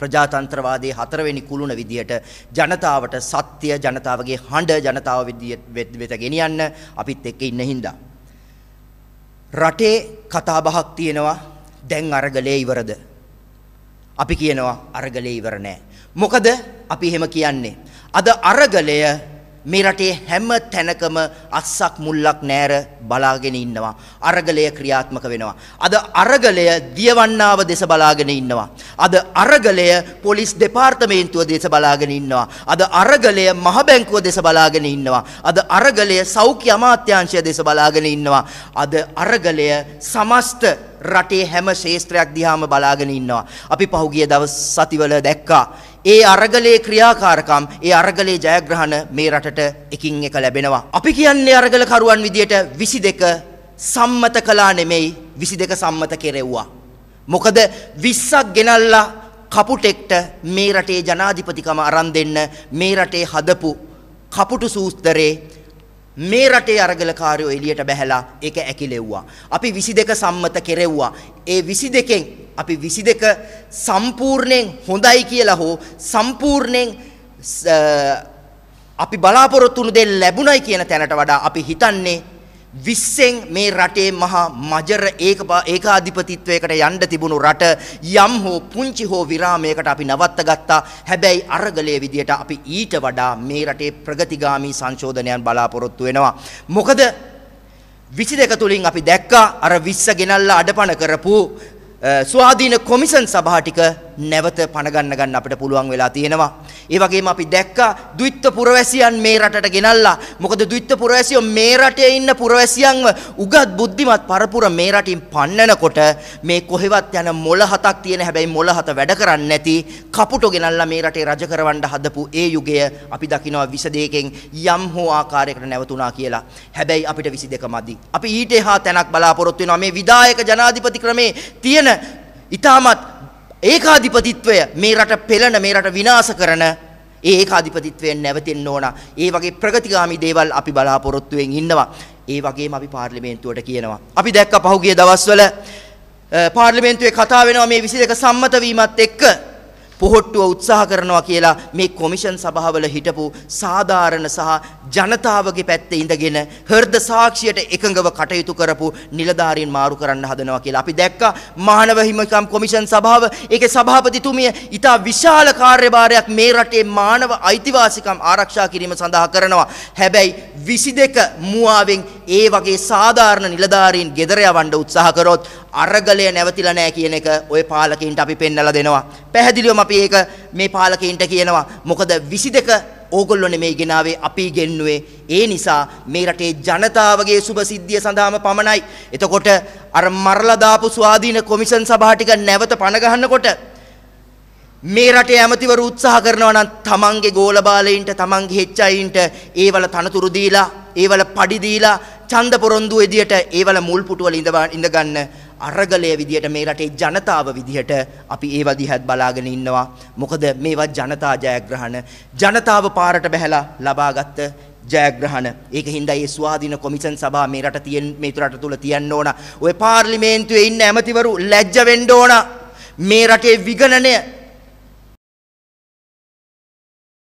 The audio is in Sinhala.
ප්‍රජාතන්ත්‍රවාදී හතරවෙනි කුළුණ විදියට ජනතාවට සත්‍ය ජනතාවගේ හඬ ජනතාව වෙත ගෙනියන්න අපිත් එක්ක ඉන්න හින්දා. රටේ කතාබහක් තියෙනවා දැන් අරගලේ ඉවරද. අපි කියනවා අරගලේ ඉවර නෑ. මොකද අපි එහෙම කියන්නේ. අද අරගලය මේ රටේ හැම තැනකම අස්සක් මුල්ලක් නැර බලාගෙන ඉන්නවා. අරගලය ක්‍රියාත්මක වෙනවා. අද අරගලය දියවන්නාව දෙස බලාගෙන ඉන්නවා. අද අරගලය පොලිස් දෙපාර්තමේන්තුව දෙස බලාගෙන ඉන්නවා. අද අරගලය මහබැංකුව දෙස බලාගෙන ඉන්නවා. අද අරගලය සෞඛ්‍ය අමාත්‍යාංශය දෙස බලාගෙන ඉන්නවා. අද අරගලය සමස්ත රටේ හැම ශේත්‍රයක් දිහාම බලාගෙන ඉන්නවා. අපි පහුගිය දවස් සතිවල දැක්කා. ඒ අරගලේ ක්‍රියාකාරකම්, ඒ අරගලේ ජයග්‍රහණ මේ රටට එකින් එක ලැබෙනවා. අපි කියන්නේ අරගලකරුවන් විදියට 22 සම්මත කළා නෙමෙයි 22 සම්මත කෙරෙව්වා. මොකද 20ක් ගෙනල්ලා කපුටෙක්ට මේ රටේ ජනාධිපතිකම අරන් දෙන්න මේ රටේ හදපු කපුටු සූස්තරේ මේ රටේ අරගලකාරයෝ එළියට බැහැලා ඒක ඇකිලෙව්වා. අපි 22 සම්මත කෙරෙව්වා. ඒ 22න් අපි 22 සම්පූර්ණයෙන් හොඳයි කියලා හෝ සම්පූර්ණයෙන් අපි බලාපොරොත්තු වුණු දේ ලැබුණයි කියන තැනට වඩා අපි හිතන්නේ 20න් මේ රටේ මහා මජර ඒකාධිපතිත්වයකට යන්න තිබුණු රට යම් හෝ පුංචි හෝ විරාමයකට අපි නවත්ත ගත්තා. හැබැයි අරගලයේ විදියට අපි ඊට වඩා මේ රටේ ප්‍රගතිගාමී සංශෝධනයන් බලාපොරොත්තු වෙනවා. මොකද 22 තුලින් අපි දැක්කා අර 20 ගෙනල්ලා අඩපණ කරපු ස්වාධීන කොමිෂන් සභා ටික නැවත පණගන්න ගන්න අපිට පුළුවන් වෙලා තියෙනවා. ඒ වගේම අපි දැක්කා ද්විත්ව පුරවැසියන් මේ රටට ගෙනල්ලා. මොකද ද්විත්ව පුරවැසියෝ මේ රටේ ඉන්න පුරවැසියන්ව උගත් බුද්ධිමත් පරපුර මේ රටින් පන්නනකොට මේ කොහෙවත් යන මොළ හතක් තියෙන හැබැයි මොළ හත වැඩ කරන්නේ නැති කපුටෝ ගෙනල්ලා මේ රටේ රජ කරවන්න හදපු ඒ යුගය අපි දකිනවා 22කින් යම් හෝ ආකාරයකට නැවතුණා කියලා. හැබැයි අපිට 22 මදි. අපි ඊට එහා තැනක් බලාපොරොත්තු වෙනවා මේ විදායක ජනාධිපති ක්‍රමේ තියෙන ඉතාමත් ඒකාධිපතිත්වය මේ රට පෙළන මේ රට විනාශ කරන ඒ ඒකාධිපතිත්වයෙන් නැවතෙන්න ඕන. ඒ වගේ ප්‍රගතිගාමි දේවල් අපි බලාපොරොත්තුෙන් ඉන්නවා. ඒ වගේම අපි පාර්ලිමේන්තුවට කියනවා. අපි දැක්ක පහුගිය දවස්වල පාර්ලිමේන්තුවේ කතා වෙනවා මේ 22 සම්මත වීමත් එක්ක පොහොට්ටුව උත්සාහ කරනවා කියලා මේ කොමිෂන් සභාවල හිටපු සාධාරණ සහ ජනතාවගේ පැත්තේ ඉඳගෙන හෘද සාක්ෂියට එකඟව කටයුතු කරපු නිලධාරීන් මාරු කරන්න හදනවා කියලා අපි දැක්කා මානව හිමිකම් කොමිෂන් සභාව ඒකේ සභාපතිතුමිය ඊට විශාල කාර්යභාරයක් මේ රටේ මානව අයිතිවාසිකම් ආරක්ෂා කිරීම සඳහා කරනවා හැබැයි 22 මුවාවෙන් ඒ වගේ සාධාරණ නිලධාරීන් ගෙදර යවන්න උත්සාහ කරොත් අරගලය නැවතිලා නැහැ කියන එක ওই පාලකීන්ට අපි පෙන්වලා දෙනවා. පැහැදිලිවම අපි ඒක මේ පාලකීන්ට කියනවා. මොකද 22 ඕගොල්ලෝ නෙමෙයි ගෙනාවේ අපි ගෙන්නුවේ. ඒ නිසා මේ රටේ ජනතාවගේ සුභසිද්ධිය සඳහාම පමණයි. එතකොට අර මරලා දාපු ස්වාධීන කොමිෂන් සභා ටික නැවත පණ ගන්නකොට මේ රටේ ඇමතිවරු උත්සාහ කරනවා නම් තමන්ගේ ගෝලබාලයින්ට තමන්ගේ හෙච්චයින්ට ඒවල තනතුරු දීලා ඒවල පඩි දීලා ඡන්ද පොරොන්දු එදියට ඒවල මුල් පුටුවල ඉඳ ගන්න අරගලය විදියට මේ රටේ ජනතාව විදියට අපි ඒව දිහත් බලාගෙන ඉන්නවා. මොකද මේවත් ජනතා ජයග්‍රහණ ජනතාව පාරට බැහැලා ලබාගත්ත ජයග්‍රහණ ඒක හින්දා ඒ ස්වාධීන කොමිෂන් සභා මේ රට තියෙන මේ රට තුල තියන්න ඕන. ওই පාර්ලිමේන්තුවේ ඉන්න ඇමතිවරු ලැජ්ජ වෙන්න ඕන. මේ රටේ විගණනය